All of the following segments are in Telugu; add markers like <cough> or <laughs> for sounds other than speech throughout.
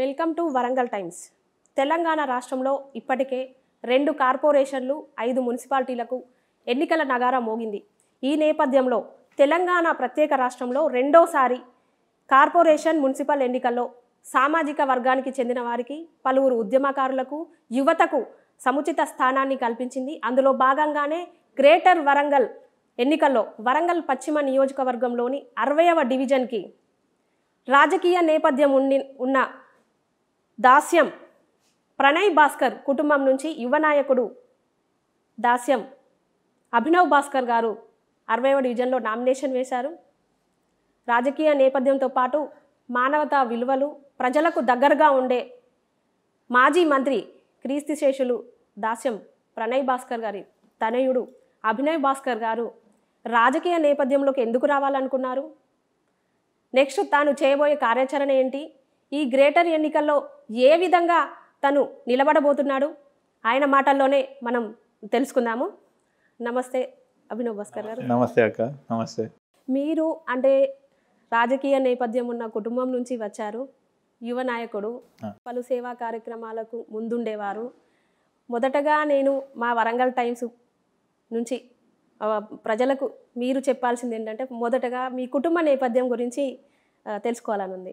welcome to Warangal Times Telangana రాష్ట్రంలో ఇప్పటికే రెండు కార్పొరేషన్లు ఐదు మున్సిపాలిటీలకు ఎన్నికల నగారా మోగింది ఈ నేపథ్యంలో తెలంగాణ ప్రత్యేక రాష్ట్రంలో రెండోసారి కార్పొరేషన్ మున్సిపల్ ఎన్నికల్లో సామాజిక వర్గానికి చెందిన వారికి పలువురు ఉద్యమకారులకు యువతకు సముచిత స్థానాన్ని కల్పించింది అందులో భాగంగానే గ్రేటర్ వరంగల్ ఎన్నికల్లో వరంగల్ పశ్చిమ నియోజకవర్గంలోని అరవయవ డివిజన్కి రాజకీయ నేపథ్యం ఉండి ఉన్న దాస్యం ప్రణయ్ భాస్కర్ కుటుంబం నుంచి యువ నాయకుడు దాస్యం అభినవ్ భాస్కర్ గారు అరవైవ డివిజన్లో నామినేషన్ వేశారు రాజకీయ నేపథ్యంతో పాటు మానవతా విలువలు ప్రజలకు దగ్గరగా ఉండే మాజీ మంత్రి క్రీస్తిశేషులు దాస్యం ప్రణయ్ భాస్కర్ గారి తనయుడు అభినయ్ భాస్కర్ గారు రాజకీయ నేపథ్యంలోకి ఎందుకు రావాలనుకున్నారు నెక్స్ట్ తాను చేయబోయే కార్యాచరణ ఏంటి ఈ గ్రేటర్ ఎన్నికల్లో ఏ విధంగా తను నిలబడబోతున్నాడు ఆయన మాటల్లోనే మనం తెలుసుకుందాము నమస్తే అభినవ్ భాస్కర్ గారు నమస్తే అక్క నమస్తే మీరు అంటే రాజకీయ నేపథ్యం ఉన్న కుటుంబం నుంచి వచ్చారు యువ నాయకుడు పలు సేవా కార్యక్రమాలకు ముందుండేవారు మొదటగా నేను మా వరంగల్ టైమ్స్ నుంచి ప్రజలకు మీరు చెప్పాల్సింది ఏంటంటే మొదటగా మీ కుటుంబ నేపథ్యం గురించి తెలుసుకోవాలని ఉంది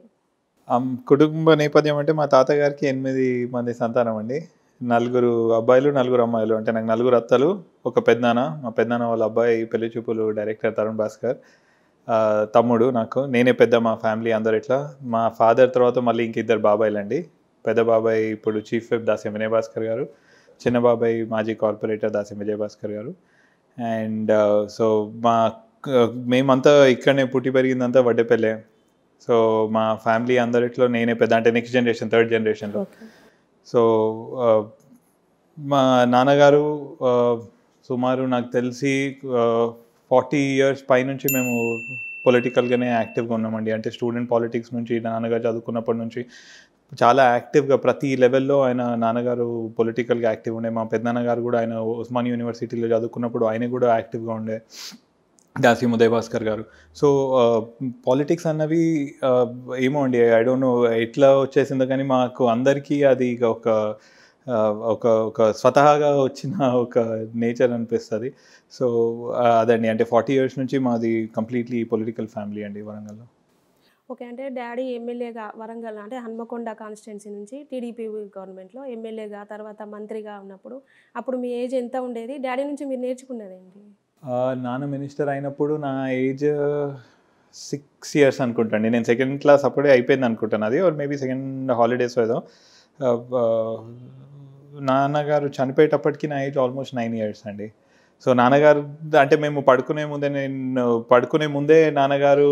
కుటుంబ నేపథ్యం అంటే మా తాతగారికి ఎనిమిది మంది సంతానం అండి నలుగురు అబ్బాయిలు నలుగురు అమ్మాయిలు అంటే నాకు నలుగురు అత్తలు ఒక పెద్దనాన్న మా పెద్దనాన్న వాళ్ళ అబ్బాయి పెళ్లి చూపులు డైరెక్టర్ తరుణ్ భాస్కర్ తమ్ముడు నాకు నేనే పెద్ద మా ఫ్యామిలీ అందరు ఇట్లా మా ఫాదర్ తర్వాత మళ్ళీ ఇంక ఇద్దరు అండి పెద్ద బాబాయ్ ఇప్పుడు చీఫ్ వెఫ్ దాసి వినయ్ భాస్కర్ గారు చిన్న బాబాయ్ మాజీ corporator Dasi Vijay Bhaskar garu and so uh, మా uh, మేమంతా ఇక్కడనే పుట్టి పెరిగిందంతా వడ్డేపల్లె సో మా ఫ్యామిలీ అందరిట్లో నేనే పెద్ద అంటే నెక్స్ట్ జనరేషన్ థర్డ్ జనరేషన్లో సో మా నాన్నగారు uh, సుమారు నాకు తెలిసి ఫార్టీ ఇయర్స్ పైనుంచి మేము పొలిటికల్గానే యాక్టివ్గా ఉన్నామండి అంటే స్టూడెంట్ పాలిటిక్స్ నుంచి నాన్నగారు చదువుకున్నప్పటి నుంచి చాలా యాక్టివ్గా ప్రతి లెవెల్లో ఆయన నాన్నగారు పొలిటికల్గా యాక్టివ్ ఉండే మా పెద్దనాన్నగారు కూడా ఆయన ఉస్మాన్ యూనివర్సిటీలో చదువుకున్నప్పుడు ఆయన కూడా యాక్టివ్గా ఉండే దాసి ఉదయ్ భాస్కర్ గారు సో పాలిటిక్స్ అన్నవి ఏమో అండి ఐ డోంట్ నో ఎట్లా వచ్చేసిందో కానీ మాకు అందరికీ అది ఒక ఒక ఒక స్వతహాగా వచ్చిన ఒక నేచర్ అనిపిస్తుంది సో అదండి అంటే ఫార్టీ ఇయర్స్ నుంచి మాది కంప్లీట్లీ పొలిటికల్ ఫ్యామిలీ అండి వరంగల్లో ఓకే అంటే డాడీ ఎమ్మెల్యేగా వరంగల్ అంటే హన్మకొండ కాన్స్టిట్యున్సీ నుంచి టీడీపీ గవర్నమెంట్లో ఎమ్మెల్యేగా తర్వాత మంత్రిగా ఉన్నప్పుడు అప్పుడు మీ ఏజ్ ఎంత ఉండేది డాడీ నుంచి మీరు నేర్చుకున్నదేంటి నాన్న మినిస్టర్ అయినప్పుడు నా ఏజ్ సిక్స్ ఇయర్స్ అనుకుంటాండి నేను సెకండ్ క్లాస్ అప్పుడే అయిపోయింది అనుకుంటాను అది ఆర్ మేబీ సెకండ్ హాలిడేస్ ఏదో నాన్నగారు చనిపోయేటప్పటికి నా ఏజ్ ఆల్మోస్ట్ నైన్ ఇయర్స్ అండి సో నాన్నగారు అంటే మేము పడుకునే ముందే నేను పడుకునే ముందే నాన్నగారు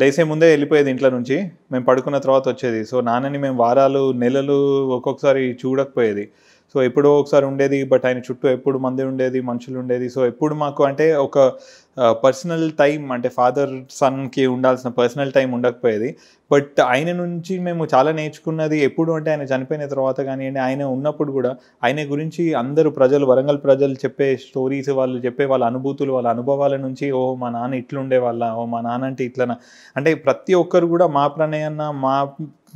లేసే ముందే వెళ్ళిపోయేది ఇంట్లో నుంచి మేము పడుకున్న తర్వాత వచ్చేది సో నాన్నని మేము వారాలు నెలలు ఒక్కొక్కసారి చూడకపోయేది సో ఎప్పుడో ఒకసారి ఉండేది బట్ ఆయన చుట్టూ ఎప్పుడు మంది ఉండేది మనుషులు ఉండేది సో ఎప్పుడు మాకు అంటే ఒక పర్సనల్ టైం అంటే ఫాదర్ సన్కి ఉండాల్సిన పర్సనల్ టైం ఉండకపోయేది బట్ ఆయన నుంచి మేము చాలా నేర్చుకున్నది ఎప్పుడు అంటే ఆయన చనిపోయిన తర్వాత కానివ్వండి ఆయన ఉన్నప్పుడు కూడా ఆయన గురించి అందరూ ప్రజలు వరంగల్ ప్రజలు చెప్పే స్టోరీస్ వాళ్ళు చెప్పే వాళ్ళ అనుభూతులు వాళ్ళ అనుభవాల నుంచి ఓ మా నాన్న ఇట్లుండే వాళ్ళ ఓ మా నాన్న అంటే ఇట్లన అంటే ప్రతి ఒక్కరు కూడా మా ప్రణయన్న మా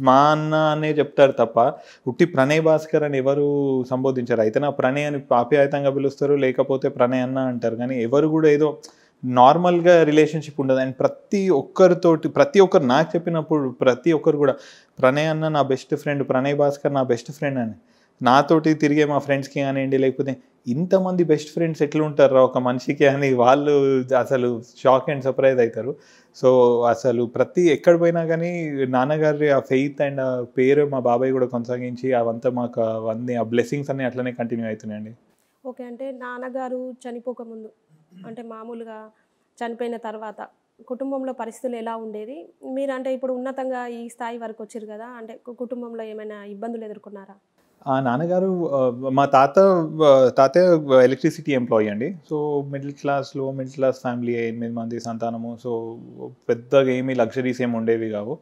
మా అన్న అనే చెప్తారు తప్ప ఉట్టి ప్రణయ్ భాస్కర్ అని ఎవరు సంబోధించారు అయితే నా ప్రణయ్ అని ఆప్యాయతంగా పిలుస్తారు లేకపోతే ప్రణయ్ అన్న అంటారు కానీ ఎవరు కూడా ఏదో నార్మల్గా రిలేషన్షిప్ ఉండదు అండ్ ప్రతి ఒక్కరితోటి ప్రతి ఒక్కరు నాకు చెప్పినప్పుడు ప్రతి ఒక్కరు కూడా ప్రణయ్ అన్న నా బెస్ట్ ఫ్రెండ్ ప్రణయ్ భాస్కర్ నా బెస్ట్ ఫ్రెండ్ అని నాతోటి తిరిగే మా ఫ్రెండ్స్కి కానివ్వండి లేకపోతే ఇంతమంది బెస్ట్ ఫ్రెండ్స్ ఎట్లా ఉంటారా ఒక మనిషికి అని వాళ్ళు అసలు షాక్ అండ్ సర్ప్రైజ్ అవుతారు సో అసలు ప్రతి ఎక్కడ పోయినా కానీ నాన్నగారి ఆ ఫెయిత్ అండ్ ఆ పేరు మా బాబాయ్ కూడా కొనసాగించి అవంతా మాకు అవన్నీ ఆ బ్లెస్సింగ్స్ అన్నీ అట్లనే కంటిన్యూ అవుతున్నాయండి ఓకే అంటే నాన్నగారు చనిపోకముందు అంటే మామూలుగా చనిపోయిన తర్వాత కుటుంబంలో పరిస్థితులు ఎలా ఉండేది మీరు అంటే ఇప్పుడు ఉన్నతంగా ఈ స్థాయి వరకు వచ్చారు కదా అంటే కుటుంబంలో ఏమైనా ఇబ్బందులు ఎదుర్కొన్నారా ఆ నాన్నగారు మా తాత తాతయ్య ఎలక్ట్రిసిటీ ఎంప్లాయీ అండి సో మిడిల్ క్లాస్ లో మిడిల్ క్లాస్ ఫ్యామిలీ ఎనిమిది మంది సంతానము సో పెద్దగా ఏమీ లగ్జరీస్ ఏమి ఉండేవి కావు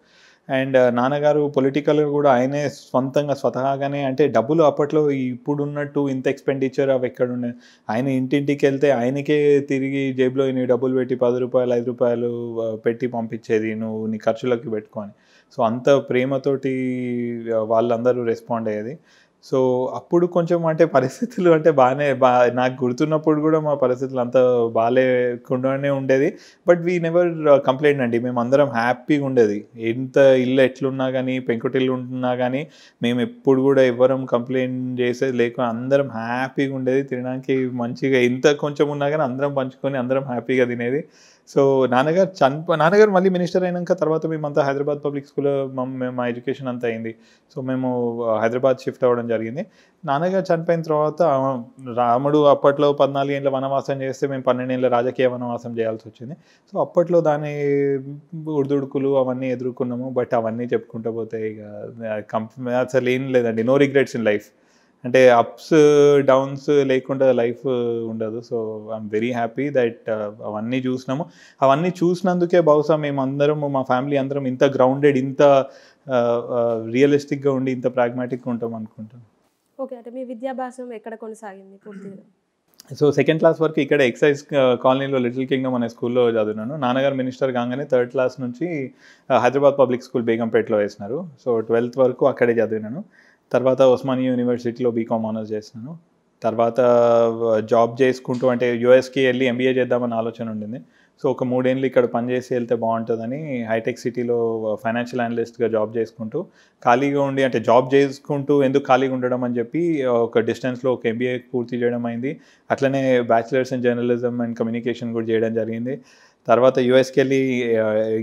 అండ్ నాన్నగారు పొలిటికల్గా కూడా ఆయనే స్వంతంగా స్వతహాగానే అంటే డబ్బులు అప్పట్లో ఇప్పుడున్నట్టు ఇంత ఎక్స్పెండిచర్ అవి ఎక్కడ ఉన్నాయి ఆయన ఇంటింటికి వెళ్తే ఆయనకే తిరిగి జేబులో నీ డబ్బులు పెట్టి పది రూపాయలు ఐదు రూపాయలు పెట్టి పంపించేది నువ్వు నీ ఖర్చులకి పెట్టుకొని సో అంత ప్రేమతోటి వాళ్ళందరూ రెస్పాండ్ అయ్యేది సో అప్పుడు కొంచెం అంటే పరిస్థితులు అంటే బాగానే బా నాకు గుర్తున్నప్పుడు కూడా మా పరిస్థితులు అంత బాగాలేకుండానే ఉండేది బట్ వీ నెవర్ కంప్లైంట్ అండి మేము అందరం హ్యాపీగా ఉండేది ఎంత ఇల్లు ఎట్లున్నా కానీ పెంకుటిల్లు ఉంటున్నా కానీ మేము ఎప్పుడు కూడా ఎవ్వరం కంప్లైంట్ చేసేది లేక అందరం హ్యాపీగా ఉండేది తినడానికి మంచిగా ఎంత కొంచెం ఉన్నా కానీ అందరం పంచుకొని అందరం హ్యాపీగా తినేది సో నాన్నగారు చనిపో నాన్నగారు మళ్ళీ మినిస్టర్ అయినాక తర్వాత మేమంతా హైదరాబాద్ పబ్లిక్ స్కూల్లో మేము మా ఎడ్యుకేషన్ అంతా అయింది సో మేము హైదరాబాద్ షిఫ్ట్ అవ్వడం జరిగింది నాన్నగారు చనిపోయిన తర్వాత రాముడు అప్పట్లో పద్నాలుగు ఏళ్ళ వనవాసం చేస్తే మేము పన్నెండేళ్ళ రాజకీయ వనవాసం చేయాల్సి వచ్చింది సో అప్పట్లో దాని ఉడిదుడుకులు అవన్నీ ఎదుర్కొన్నాము బట్ అవన్నీ చెప్పుకుంటూ పోతే ఇక కంప్ అసలు ఏం లేదండి నో రిగ్రెట్స్ ఇన్ లైఫ్ అంటే అప్స్ డౌన్స్ లేకుండా లైఫ్ ఉండదు so I'm very happy that అవన్నీ చూసినాము అవన్నీ చూసినందుకే బహుశా మేము అందరం మా ఫ్యామిలీ అందరం ఇంత గ్రౌండెడ్ ఇంత రియలిస్టిక్గా uh, uh, ఉండి ఇంత ప్రాగ్మాటిక్గా ఉంటాం అనుకుంటాం ఓకే అంటే మీ విద్యాభ్యాసం ఎక్కడ కొనసాగింది సో సెకండ్ క్లాస్ వరకు ఇక్కడ ఎక్సైజ్ కాలనీలో లిటిల్ కింగ్డమ్ అనే స్కూల్లో చదివినాను నాన్నగారు మినిస్టర్ కాగానే థర్డ్ క్లాస్ నుంచి హైదరాబాద్ పబ్లిక్ స్కూల్ బేగంపేటలో వేసినారు సో ట్వెల్త్ వరకు అక్కడే చదివినాను తర్వాత ఉస్మాని యూనివర్సిటీలో బీకామ్ ఆనర్స్ చేసినాను తర్వాత జాబ్ చేసుకుంటూ అంటే యూఎస్కి వెళ్ళి ఎంబీఏ చేద్దామని ఆలోచన ఉండింది సో ఒక మూడేళ్ళు ఇక్కడ పనిచేసి వెళ్తే బాగుంటుందని హైటెక్ సిటీలో ఫైనాన్షియల్ అనలిస్ట్గా జాబ్ చేసుకుంటూ ఖాళీగా ఉండి అంటే జాబ్ చేసుకుంటూ ఎందుకు ఖాళీగా ఉండడం అని చెప్పి ఒక డిస్టెన్స్లో ఒక ఎంబీఏ పూర్తి చేయడం అయింది అట్లనే bachelors in journalism and communication కూడా చేయడం జరిగింది తర్వాత యుఎస్కి వెళ్ళి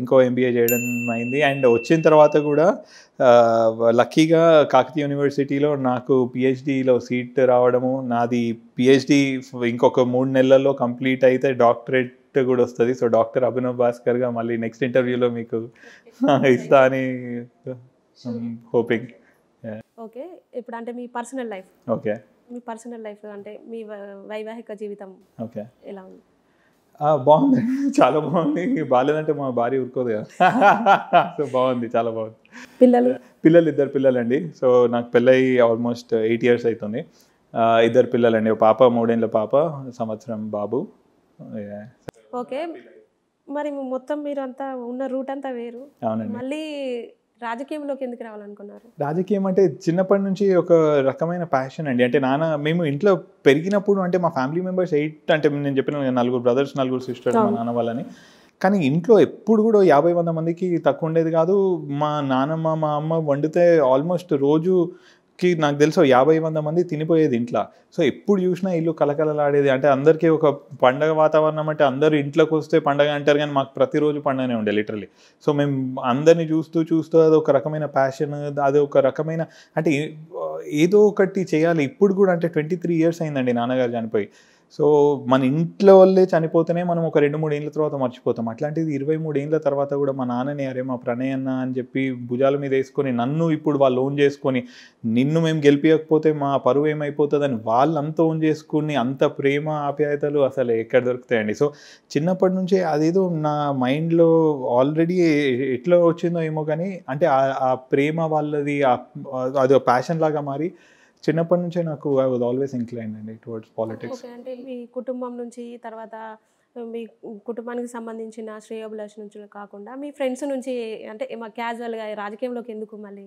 ఇంకో ఎంబీఏ చేయడం అయింది అండ్ వచ్చిన తర్వాత కూడా లక్కీగా కాకతీయ యూనివర్సిటీలో నాకు పిహెచ్డీలో సీట్ రావడము నాది పిహెచ్డి ఇంకొక మూడు నెలల్లో కంప్లీట్ అయితే డాక్టరేట్ కూడా వస్తుంది సో డాక్టర్ అభినవ్ భాస్కర్ గా మళ్ళీ నెక్స్ట్ ఇంటర్వ్యూలో మీకు ఇస్తా అని హోపింగ్ ఓకే ఇప్పుడు అంటే మీ పర్సనల్ లైఫ్ ఓకే మీ పర్సనల్ లైఫ్ అంటే మీ వైవాహిక జీవితం ఓకే ఎలా ఉంది బాగుంది <laughs> చాలా బాగుంది బాగాలేదంటే మా భార్య ఉరుకోదు కదా <laughs> సో బాగుంది చాలా బాగుంది పిల్లలు పిల్లలు ఇద్దరు పిల్లలండి సో నాకు పెళ్ళయి ఆల్మోస్ట్ ఎయిట్ ఇయర్స్ అవుతుంది ఇద్దరు పిల్లలండి పాప మూడేళ్ళ పాప సంవత్సరం బాబు ఓకే మరి మొత్తం మీరు అంతా ఉన్న రూట్ అంతా వేరు అవునండి మళ్ళీ రాజకీయంలోకి ఎందుకు రావాలనుకున్నారు రాజకీయం అంటే చిన్నప్పటి నుంచి ఒక రకమైన ప్యాషన్ అండి అంటే నాన్న మేము ఇంట్లో పెరిగినప్పుడు అంటే మా ఫ్యామిలీ మెంబర్స్ ఎయిట్ అంటే నేను చెప్పిన నలుగురు బ్రదర్స్ నలుగురు సిస్టర్స్ మా నాన్న వాళ్ళని కానీ ఇంట్లో ఎప్పుడు కూడా యాభై వంద మందికి తక్కువ ఉండేది కాదు మా నానమ్మ మా అమ్మ వండితే ఆల్మోస్ట్ రోజు కి నాకు తెలుసు యాభై వంద మంది తినిపోయేది ఇంట్లో సో ఎప్పుడు చూసినా ఇల్లు కలకలలాడేది అంటే అందరికీ ఒక పండగ వాతావరణం అంటే అందరూ ఇంట్లోకి వస్తే పండగ అంటారు కానీ మాకు ప్రతిరోజు పండగనే ఉండే లిటరలీ సో మేము అందరినీ చూస్తూ చూస్తూ అది ఒక రకమైన ప్యాషన్ అది ఒక రకమైన అంటే ఏదో ఒకటి చేయాలి ఇప్పుడు కూడా అంటే ట్వంటీ త్రీ ఇయర్స్ అయిందండి నాన్నగారు చనిపోయి సో మన ఇంట్లో వల్లే చనిపోతేనే మనం ఒక రెండు మూడు ఏళ్ళ తర్వాత మర్చిపోతాం అట్లాంటిది ఇరవై మూడు ఏళ్ళ తర్వాత కూడా మా నాన్నని అరే మా ప్రణయన్న అని చెప్పి భుజాల మీద వేసుకొని నన్ను ఇప్పుడు వాళ్ళు ఓన్ చేసుకొని నిన్ను మేము గెలిపించకపోతే మా పరువు ఏమైపోతుందని వాళ్ళంతా ఓన్ చేసుకుని అంత ప్రేమ ఆప్యాయతలు అసలు ఎక్కడ దొరుకుతాయండి సో చిన్నప్పటి నుంచే అదేదో నా మైండ్లో ఆల్రెడీ ఎట్లా వచ్చిందో ఏమో కానీ అంటే ఆ ప్రేమ వాళ్ళది అది ప్యాషన్ లాగా మారి చిన్నప్పటి నుంచే నాకు ఐ వాజ్ ఆల్వేస్ ఇంక్లైన్ అండి టువర్డ్స్ పాలిటిక్స్ అంటే మీ కుటుంబం నుంచి తర్వాత మీ కుటుంబానికి సంబంధించిన శ్రేయోభిలాష్ నుంచి కాకుండా మీ ఫ్రెండ్స్ నుంచి అంటే మా క్యాజువల్గా రాజకీయంలోకి ఎందుకు మళ్ళీ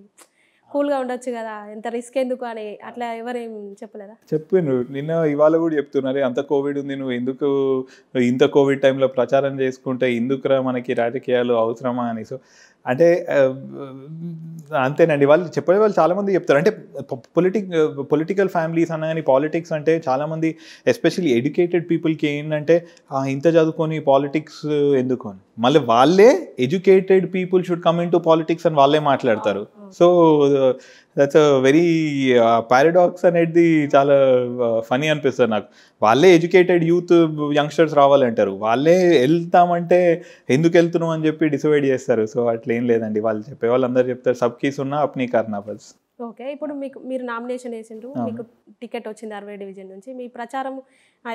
కూల్గా ఉండొచ్చు కదా ఎంత రిస్క్ ఎందుకు అని అట్లా ఎవరేం చెప్పలేదా చెప్పాను నిన్న ఇవాళ కూడా చెప్తున్నారే అంత కోవిడ్ ఉంది నువ్వు ఎందుకు ఇంత కోవిడ్ టైంలో ప్రచారం చేసుకుంటే ఎందుకురా మనకి రాజకీయాలు అవసరమా అని సో అంటే అంతేనండి వాళ్ళు చెప్పే వాళ్ళు చాలామంది చెప్తారు అంటే పొలిటిక్ పొలిటికల్ ఫ్యామిలీస్ అన్న కానీ పాలిటిక్స్ అంటే చాలామంది ఎస్పెషల్లీ ఎడ్యుకేటెడ్ పీపుల్కి ఏంటంటే ఇంత చదువుకొని పాలిటిక్స్ ఎందుకు అని మళ్ళీ వాళ్ళే educated people should come into politics అని వాళ్ళే మాట్లాడతారు సో దట్స్ వెరీ పారాడాక్స్ అనేది చాలా ఫనీ uh, అనిపిస్తుంది నాకు వాళ్ళే ఎడ్యుకేటెడ్ యూత్ యంగ్స్టర్స్ రావాలంటారు వాళ్ళే వెళ్తామంటే ఎందుకు వెళ్తున్నాం అని చెప్పి డిసైడ్ చేస్తారు సో అట్లా ఏం లేదండి వాళ్ళు చెప్పే వాళ్ళందరూ చెప్తారు సబ్కీస్ ఉన్నా అప్నీ కార్నా బస్ ఓకే ఇప్పుడు మీకు మీరు నామినేషన్ వేసిండ్రు మీకు టికెట్ వచ్చింది అరవై డివిజన్ నుంచి మీ ప్రచారం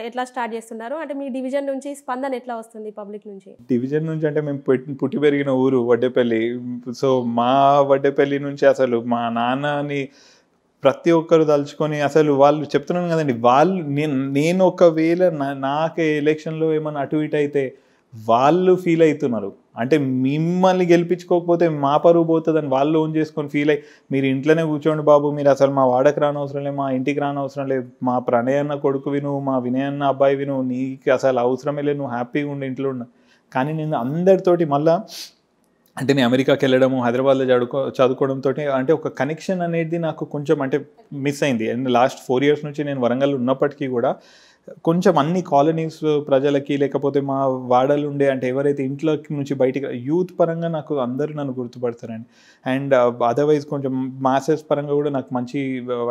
ఎట్లా స్టార్ట్ చేస్తున్నారు అంటే మీ డివిజన్ నుంచి స్పందన ఎట్లా వస్తుంది పబ్లిక్ నుంచి డివిజన్ నుంచి అంటే మేము పుట్టి పెరిగిన ఊరు వడ్డేపల్లి సో మా వడ్డేపల్లి నుంచి అసలు మా నాన్నని ప్రతి ఒక్కరు తలుచుకొని అసలు వాళ్ళు చెప్తున్నాను కదండి వాళ్ళు నేను నేను ఒకవేళ నాకు ఎలక్షన్లో ఏమైనా అటు ఇటు అయితే వాళ్ళు ఫీల్ అవుతున్నారు అంటే మిమ్మల్ని గెలిపించుకోకపోతే మా పరువు పోతుందని వాళ్ళు ఓన్ చేసుకొని ఫీల్ అయ్యి మీరు ఇంట్లోనే కూర్చోండి బాబు మీరు అసలు మా వాడకు రానవసరం లేదు మా ఇంటికి రానవసరం లేదు మా ప్రణయన్న కొడుకు విను మా వినయన్న అబ్బాయి విను నీకు అసలు అవసరమే లేదు నువ్వు హ్యాపీగా ఉండి ఇంట్లో ఉన్న కానీ నేను అందరితోటి మళ్ళా అంటే నేను అమెరికాకి వెళ్ళడము హైదరాబాద్లో చదువుకో చదువుకోవడంతో అంటే ఒక కనెక్షన్ అనేది నాకు కొంచెం అంటే మిస్ అయింది అండ్ లాస్ట్ ఫోర్ ఇయర్స్ నుంచి నేను వరంగల్ ఉన్నప్పటికీ కూడా కొంచెం అన్ని కాలనీస్ ప్రజలకి లేకపోతే మా వాడలు ఉండే అంటే ఎవరైతే ఇంట్లో నుంచి బయటికి యూత్ పరంగా నాకు అందరూ నన్ను గుర్తుపడతారండి అండ్ అదర్వైజ్ కొంచెం మాసెస్ పరంగా కూడా నాకు మంచి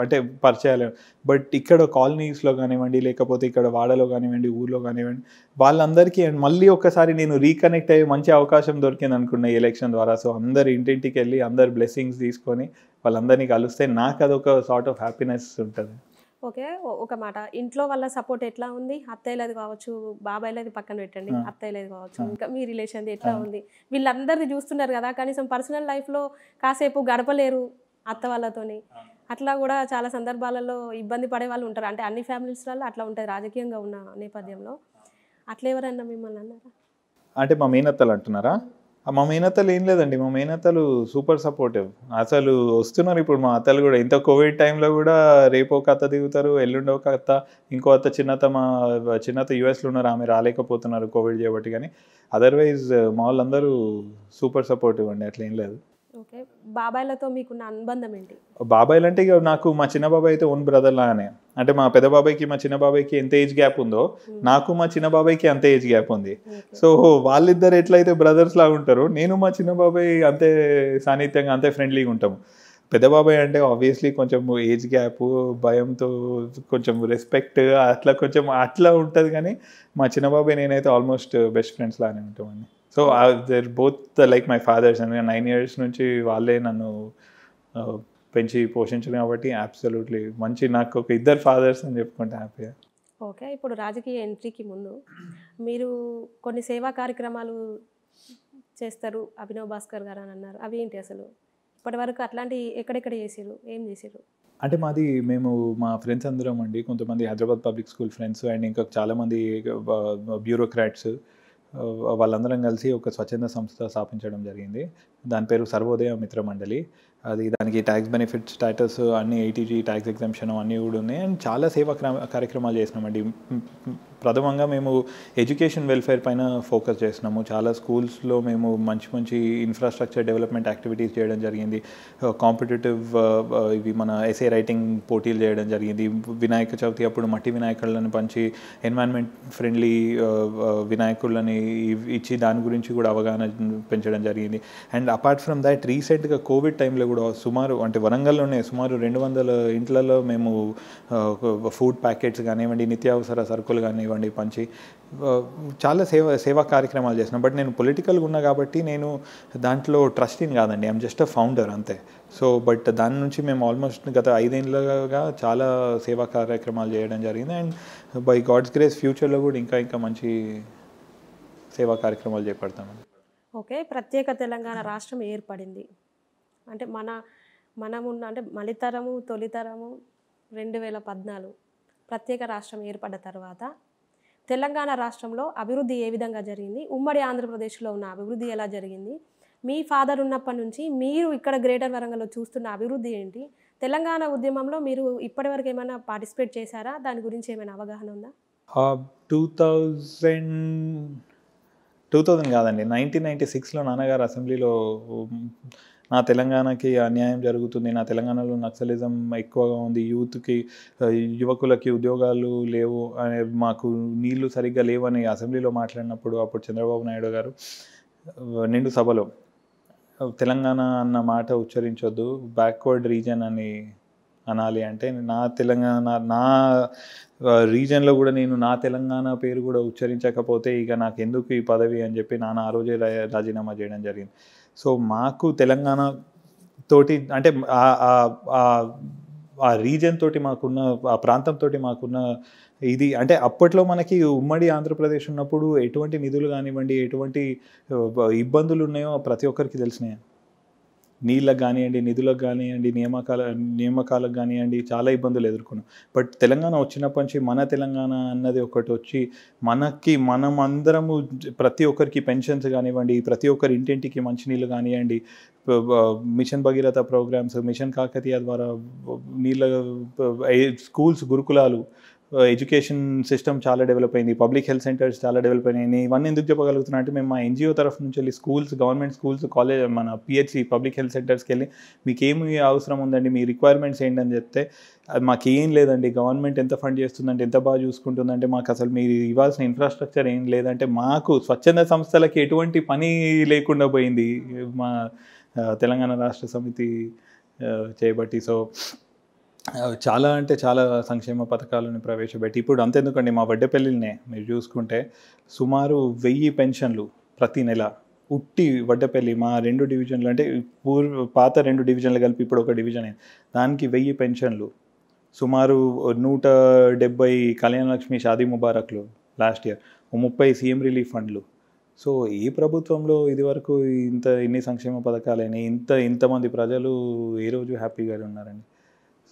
అంటే పరిచయాలు బట్ ఇక్కడ కాలనీస్లో కానివ్వండి లేకపోతే ఇక్కడ వాడలో కానివ్వండి ఊర్లో కానివ్వండి వాళ్ళందరికీ అండ్ మళ్ళీ ఒకసారి నేను రీకనెక్ట్ అయ్యే మంచి అవకాశం దొరికింది అనుకున్న ఎలక్షన్ ద్వారా సో అందరు ఇంటింటికి వెళ్ళి అందరు బ్లెస్సింగ్స్ తీసుకొని వాళ్ళందరినీ కలిస్తే నాకు అదొక సార్ట్ ఆఫ్ హ్యాపీనెస్ ఉంటుంది ఓకే ఒక మాట ఇంట్లో వల్ల సపోర్ట్ ఎట్లా ఉంది అత్తయ్యలది కావచ్చు బాబాయ్లది పక్కన పెట్టండి అత్తయ్యలది కావచ్చు ఇంకా మీ రిలేషన్ ఎట్లా ఉంది వీళ్ళందరిది చూస్తున్నారు కదా కనీసం పర్సనల్ లైఫ్లో కాసేపు గడపలేరు అత్త వాళ్ళతోని అట్లా కూడా చాలా సందర్భాలలో ఇబ్బంది పడే వాళ్ళు ఉంటారు అంటే అన్ని ఫ్యామిలీస్లలో అట్లా ఉంటుంది రాజకీయంగా ఉన్న నేపథ్యంలో అట్లా ఎవరన్నా మిమ్మల్ని అన్నారా అంటే మా మెయిన్ అత్తలు అంటున్నారా మా మేనత్తలు ఏం లేదండి మా మేనత్తలు సూపర్ సపోర్టివ్ అసలు వస్తున్నారు ఇప్పుడు మా అత్తలు కూడా ఇంత కోవిడ్ టైంలో కూడా రేపు ఒక అత్త దిగుతారు ఎల్లుండి ఒక అత్త ఇంకో అత్త చిన్నత మా చిన్నత యూఎస్లో ఉన్నారు ఆమె రాలేకపోతున్నారు కోవిడ్ చేయబట్టి కానీ అదర్వైజ్ మా వాళ్ళందరూ సూపర్ సపోర్టివ్ అండి అట్లా ఏం లేదు ఓకే బాబాయ్లతో మీకున్న అనుబంధం ఏంటి బాబాయ్లు అంటే ఇక నాకు మా చిన్న బాబాయ్ అయితే ఓన్ బ్రదర్ లాగానే అంటే మా పెద్ద బాబాయ్కి మా చిన్న బాబాయ్కి ఎంత ఏజ్ గ్యాప్ ఉందో నాకు మా చిన్న బాబాయ్కి అంత ఏజ్ గ్యాప్ ఉంది సో వాళ్ళిద్దరు ఎట్లయితే బ్రదర్స్ లాగా ఉంటారు నేను మా చిన్న బాబాయ్ అంతే సాన్నిహిత్యంగా అంతే ఫ్రెండ్లీగా ఉంటాము పెద్ద బాబాయ్ అంటే ఆబ్వియస్లీ కొంచెం ఏజ్ గ్యాప్ భయంతో కొంచెం రెస్పెక్ట్ అట్లా కొంచెం అట్లా ఉంటుంది కానీ మా చిన్న బాబాయ్ నేనైతే ఆల్మోస్ట్ బెస్ట్ ఫ్రెండ్స్ లానే ఉంటామండి so there both the like my fathers and nine years నుంచి వాళ్ళే నన్ను uh, పెంచి పోషించడం కాబట్టి అబ్సల్యూట్లీ మంచి నాకు ఒక ఇద్దరు ఫాదర్స్ అని చెప్పుకుంటే హ్యాపీగా ఓకే ఇప్పుడు రాజకీయ ఎంట్రీకి ముందు మీరు కొన్ని సేవా కార్యక్రమాలు చేస్తారు అభినవ్ భాస్కర్ గారు అని అన్నారు అవి ఏంటి అసలు ఇప్పటి వరకు అట్లాంటి ఎక్కడెక్కడ చేసారు ఏం చేసారు అంటే మాది మేము మా ఫ్రెండ్స్ అందరం అండి కొంతమంది Hyderabad public school friends and ఇంకా చాలామంది బ్యూరోక్రాట్స్ uh, వాళ్ళందరం కలిసి ఒక స్వచ్ఛంద సంస్థ స్థాపించడం జరిగింది దాని పేరు సర్వోదయ మిత్ర మండలి అది దానికి ట్యాక్స్ బెనిఫిట్ స్టాటస్ అన్ని ఏటీజీ ట్యాక్స్ ఎగ్జామ్షన్ అన్నీ కూడా ఉన్నాయి అండ్ చాలా సేవా కార్యక్రమాలు చేసినామండి ప్రథమంగా మేము ఎడ్యుకేషన్ వెల్ఫేర్ పైన ఫోకస్ చేసినాము చాలా స్కూల్స్లో మేము మంచి మంచి ఇన్ఫ్రాస్ట్రక్చర్ డెవలప్మెంట్ యాక్టివిటీస్ చేయడం జరిగింది కాంపిటేటివ్ ఇవి మన ఎస్ఏ రైటింగ్ పోటీలు చేయడం జరిగింది వినాయక చవితి అప్పుడు మట్టి వినాయకులను పంచి ఎన్వైర్న్మెంట్ ఫ్రెండ్లీ వినాయకులని ఇచ్చి దాని గురించి కూడా అవగాహన పెంచడం జరిగింది అండ్ అపార్ట్ ఫ్రమ్ దాట్ రీసెంట్గా కోవిడ్ టైంలో కూడా సుమారు అంటే వరంగల్లోనే సుమారు రెండు వందల ఇంట్లలో మేము ఫుడ్ ప్యాకెట్స్ కానివ్వండి నిత్యావసర సరుకులు కానివ్వండి పంచి చాలా సేవ సేవా కార్యక్రమాలు చేసిన బట్ నేను పొలిటికల్గా ఉన్నా కాబట్టి నేను దాంట్లో ట్రస్టింగ్ కాదండి ఐమ్ జస్ట్ అ ఫౌండర్ అంతే సో బట్ దాని నుంచి మేము ఆల్మోస్ట్ గత ఐదేళ్ళగా చాలా సేవా కార్యక్రమాలు చేయడం జరిగింది అండ్ బై గాడ్స్ గ్రేస్ ఫ్యూచర్లో కూడా ఇంకా ఇంకా మంచి సేవా కార్యక్రమాలు చేపడతామండి ఓకే ప్రత్యేక తెలంగాణ రాష్ట్రం ఏర్పడింది అంటే మన మనమున్న అంటే మలితరము తొలితరము రెండు వేల పద్నాలుగు ప్రత్యేక రాష్ట్రం ఏర్పడ్డ తర్వాత తెలంగాణ రాష్ట్రంలో అభివృద్ధి ఏ విధంగా జరిగింది ఉమ్మడి ఆంధ్రప్రదేశ్లో ఉన్న అభివృద్ధి ఎలా జరిగింది మీ ఫాదర్ ఉన్నప్పటి నుంచి మీరు ఇక్కడ గ్రేటర్ వరంగల్లో చూస్తున్న అభివృద్ధి ఏంటి తెలంగాణ ఉద్యమంలో మీరు ఇప్పటివరకు ఏమైనా పార్టిసిపేట్ చేశారా దాని గురించి ఏమైనా అవగాహన ఉందా టూ థౌజండ్ టూ థౌజండ్ కాదండి నైన్టీన్ నైన్టీ సిక్స్లో నాన్నగారు అసెంబ్లీలో నా తెలంగాణకి అన్యాయం జరుగుతుంది నా తెలంగాణలో నక్సలిజం ఎక్కువగా ఉంది యూత్కి యువకులకి ఉద్యోగాలు లేవు అనే మాకు నీళ్లు సరిగ్గా లేవు అని అసెంబ్లీలో మాట్లాడినప్పుడు అప్పుడు చంద్రబాబు నాయుడు గారు నిండు సభలో తెలంగాణ అన్న మాట ఉచ్చరించొద్దు బ్యాక్వర్డ్ రీజన్ అని అనాలి అంటే నా తెలంగాణ నా రీజన్లో కూడా నేను నా తెలంగాణ పేరు కూడా ఉచ్చరించకపోతే ఇక నాకు ఎందుకు ఈ పదవి అని చెప్పి నాన్న ఆ రోజే రాజీనామా చేయడం జరిగింది సో మాకు తెలంగాణ తోటి అంటే ఆ రీజన్ తోటి మాకున్న ఆ ప్రాంతంతో మాకున్న ఇది అంటే అప్పట్లో మనకి ఉమ్మడి ఆంధ్రప్రదేశ్ ఉన్నప్పుడు ఎటువంటి నిధులు కానివ్వండి ఎటువంటి ఇబ్బందులు ఉన్నాయో ప్రతి ఒక్కరికి తెలిసినాయి నీళ్ళకు కానివ్వండి నిధులకు కానివ్వండి నియామకాల నియామకాలకు కానివ్వండి చాలా ఇబ్బందులు ఎదుర్కొన్నాం బట్ తెలంగాణ వచ్చినప్పటి నుంచి మన తెలంగాణ అన్నది ఒకటి వచ్చి మనకి మనం అందరము ప్రతి ఒక్కరికి పెన్షన్స్ కానివ్వండి ప్రతి ఒక్కరి ఇంటింటికి మంచినీళ్ళు కానివ్వండి mission Bhagiratha programs mission Kakatiya ద్వారా నీళ్ళ స్కూల్స్ గురుకులాలు ఎడ్యుకేషన్ uh, సిస్టమ్ చాలా డెవలప్ అయింది పబ్లిక్ హెల్త్ సెంటర్స్ చాలా డెవలప్ అయినాయి ఇవన్నీ ఎందుకు చెప్పగలుగుతున్నా అంటే మేము మా ఎన్జిఓ తరఫు నుంచి వెళ్ళి స్కూల్స్ గవర్నమెంట్ స్కూల్స్ కాలేజ్ మన పిహెచ్సి పబ్లిక్ హెల్త్ సెంటర్స్కి వెళ్ళి మీకు ఏమి అవసరం ఉందండి మీ రిక్వైర్మెంట్స్ ఏంటని చెప్తే అది ఏం లేదండి గవర్నమెంట్ ఎంత ఫండ్ చేస్తుందంటే ఎంత బాగా చూసుకుంటుందంటే మాకు అసలు మీరు ఇవ్వాల్సిన ఇన్ఫ్రాస్ట్రక్చర్ ఏం లేదంటే మాకు స్వచ్ఛంద సంస్థలకి ఎటువంటి పని లేకుండా పోయింది మా తెలంగాణ రాష్ట్ర సమితి చేయబట్టి సో చాలా అంటే చాలా సంక్షేమ పథకాలను ప్రవేశపెట్టి ఇప్పుడు అంతెందుకండి మా వడ్డెపల్లినే మీరు చూసుకుంటే సుమారు వెయ్యి పెన్షన్లు ప్రతి నెల ఉట్టి వడ్డపల్లి మా రెండు డివిజన్లు అంటే పూర్వ పాత రెండు డివిజన్లు కలిపి ఇప్పుడు ఒక డివిజన్ అయింది దానికి వెయ్యి పెన్షన్లు సుమారు నూట డెబ్బై కళ్యాణ లక్ష్మి షాదీ ముబారక్లు లాస్ట్ ఇయర్ ముప్పై సీఎం రిలీఫ్ ఫండ్లు సో ఈ ప్రభుత్వంలో ఇదివరకు ఇంత ఇన్ని సంక్షేమ పథకాలని ఇంత ఇంతమంది ప్రజలు ఏ రోజు హ్యాపీగా ఉన్నారండి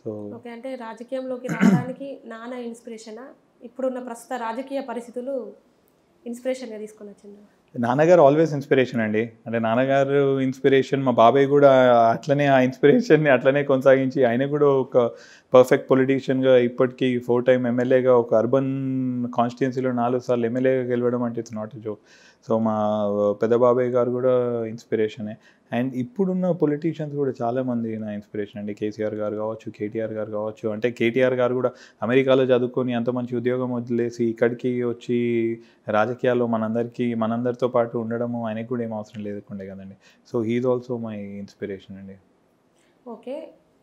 సో ఓకే అంటే రాజకీయంలోకి రావడానికి నాన్న ఇన్స్పిరేషనా ఇప్పుడున్న ప్రస్తుత రాజకీయ పరిస్థితులు ఇన్స్పిరేషన్గా నాన్నగారు ఆల్వేస్ ఇన్స్పిరేషన్ అండి అంటే నాన్నగారు ఇన్స్పిరేషన్ మా బాబాయ్ కూడా అట్లనే ఆ ఇన్స్పిరేషన్ని అట్లనే కొనసాగించి ఆయన కూడా ఒక పర్ఫెక్ట్ పొలిటీషియన్గా ఇప్పటికీ ఫోర్ టైం ఎమ్మెల్యేగా ఒక అర్బన్ కాన్స్టిట్యున్సీలో నాలుగు సార్లు ఎమ్మెల్యేగా గెలవడం అంటే ఇట్స్ నాట్ జోక్ సో మా పెద్ద బాబాయ్ గారు కూడా ఇన్స్పిరేషనే అండ్ ఇప్పుడున్న పొలిటీషియన్స్ కూడా చాలామంది నా ఇన్స్పిరేషన్ అండి కేసీఆర్ గారు కావచ్చు కేటీఆర్ గారు కావచ్చు అంటే కేటీఆర్ గారు కూడా అమెరికాలో చదువుకొని అంత మంచి ఉద్యోగం వదిలేసి ఇక్కడికి వచ్చి రాజకీయాల్లో మనందరికీ మనందరితో పాటు ఉండడము ఆయనకు కూడా ఏం అవసరం లేదుకుండే కదండి so he also my inspiration అండి ఓకే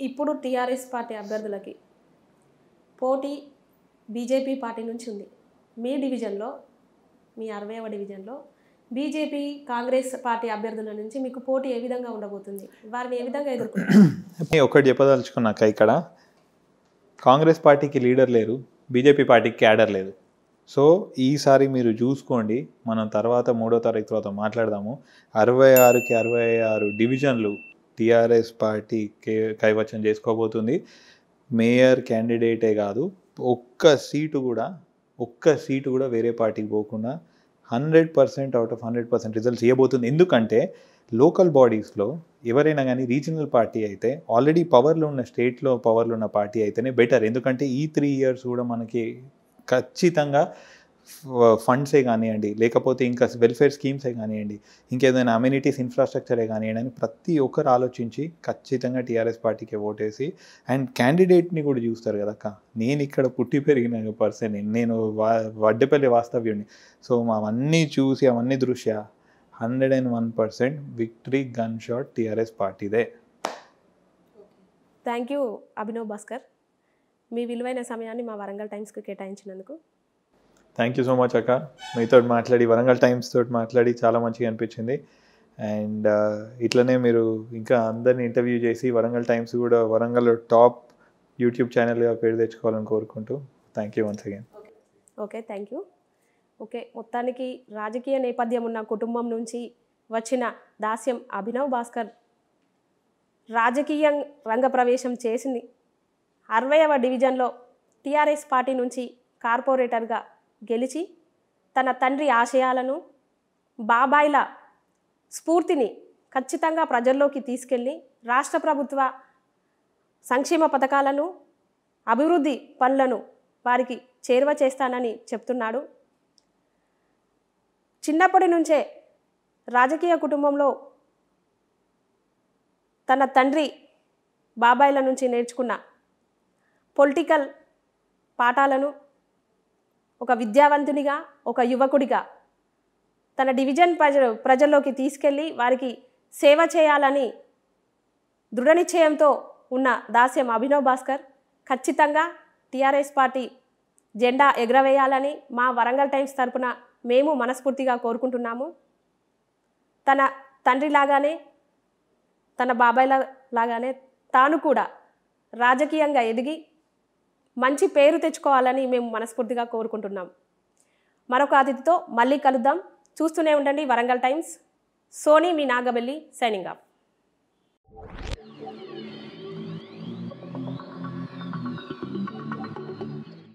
ఇప్పుడు టీఆర్ఎస్ పార్టీ అభ్యర్థులకి పోటీ బీజేపీ పార్టీ నుంచి ఉంది మీ డివిజన్లో మీ అరవైవ డివిజన్లో బీజేపీ కాంగ్రెస్ పార్టీ అభ్యర్థుల నుంచి మీకు పోటీ ఏ విధంగా ఉండబోతుంది వారిని ఏ విధంగా ఎదుర్కొంటారు <coughs> ఒకటి చెప్పదలుచుకున్నాక ఇక్కడ కాంగ్రెస్ పార్టీకి లీడర్ లేరు బీజేపీ పార్టీకి క్యాడర్ లేదు సో ఈసారి మీరు చూసుకోండి మనం తర్వాత మూడో తారీఖు తర్వాత మాట్లాడదాము అరవై ఆరుకి అరవై ఆరు డివిజన్లు టీఆర్ఎస్ పార్టీ కైవచం చేసుకోబోతుంది మేయర్ క్యాండిడేటే కాదు ఒక్క సీటు కూడా ఒక్క సీటు కూడా వేరే పార్టీకి పోకుండా hundred percent out of hundred percent results ఇవ్వబోతుంది ఎందుకంటే లోకల్ బాడీస్లో ఎవరైనా కానీ రీజనల్ పార్టీ అయితే ఆల్రెడీ పవర్లో ఉన్న స్టేట్లో పవర్లో ఉన్న పార్టీ అయితేనే బెటర్ ఎందుకంటే ఈ త్రీ ఇయర్స్ కూడా మనకి ఖచ్చితంగా ఫండ్సే కానివ్వండి లేకపోతే ఇంకా వెల్ఫేర్ స్కీమ్సే కానివ్వండి ఇంకేదైనా అమ్యూనిటీస్ ఇన్ఫ్రాస్ట్రక్చరే కానివ్వండి అని ప్రతి ఒక్కరు ఆలోచించి ఖచ్చితంగా టీఆర్ఎస్ పార్టీకి ఓటేసి అండ్ క్యాండిడేట్ని కూడా చూస్తారు కదా అక్క నేను ఇక్కడ పుట్టి పెరిగిన పర్సన్ నేను వా వడ్డపల్లి వాస్తవ్యుడిని సో అవన్నీ చూసి అవన్నీ దృష్ట్యా hundred and one percent victory gun shot TRS పార్టీదే థ్యాంక్ యూ అభినవ్ భాస్కర్ మీ విలువైన సమయాన్ని మా వరంగల్ టైమ్స్కి కేటాయించినందుకు థ్యాంక్ యూ సో మచ్ అక్క మీతో మాట్లాడి వరంగల్ టైమ్స్ తోటి మాట్లాడి చాలా మంచిగా అనిపించింది అండ్ uh, ఇట్లనే మీరు ఇంకా అందరిని ఇంటర్వ్యూ చేసి వరంగల్ టైమ్స్ కూడా వరంగల్ టాప్ యూట్యూబ్ ఛానల్గా పేరు తెచ్చుకోవాలని కోరుకుంటూ thank you once again okay thank you okay మొత్తానికి రాజకీయ నేపథ్యం ఉన్న కుటుంబం నుంచి వచ్చిన దాస్యం అభినవ్ భాస్కర్ రాజకీయ రంగ ప్రవేశం చేసింది అరవయవ డివిజన్లో టీఆర్ఎస్ పార్టీ నుంచి కార్పొరేటర్గా గెలిచి తన తండ్రి ఆశయాలను బాబాయిల స్ఫూర్తిని ఖచ్చితంగా ప్రజల్లోకి తీసుకెళ్ళి రాష్ట్ర ప్రభుత్వ సంక్షేమ పథకాలను అభివృద్ధి పనులను వారికి చేరువ చేస్తానని చెప్తున్నాడు చిన్నప్పటి నుంచే రాజకీయ కుటుంబంలో తన తండ్రి బాబాయిల నుంచి నేర్చుకున్న పొలిటికల్ పాఠాలను ఒక విద్యావంతునిగా ఒక యువకుడిగా తన డివిజన్ ప్రజలు ప్రజల్లోకి తీసుకెళ్ళి వారికి సేవ చేయాలని దృఢనిశ్చయంతో ఉన్న దాస్యం అభినవ్ భాస్కర్ ఖచ్చితంగా టీఆర్ఎస్ పార్టీ జెండా ఎగరవేయాలని మా వరంగల్ టైమ్స్ తరపున మేము మనస్ఫూర్తిగా కోరుకుంటున్నాము తన తండ్రిలాగానే తన బాబాయ్ల లాగానే తాను కూడా రాజకీయంగా ఎదిగి మంచి పేరు తెచ్చుకోవాలని మేము మనస్ఫూర్తిగా కోరుకుంటున్నాం మరొక అతిథితో మళ్ళీ కలుద్దాం చూస్తూనే ఉండండి వరంగల్ టైమ్స్ సోనీ మీ నాగబెల్లి సైనింగ్ ఆఫ్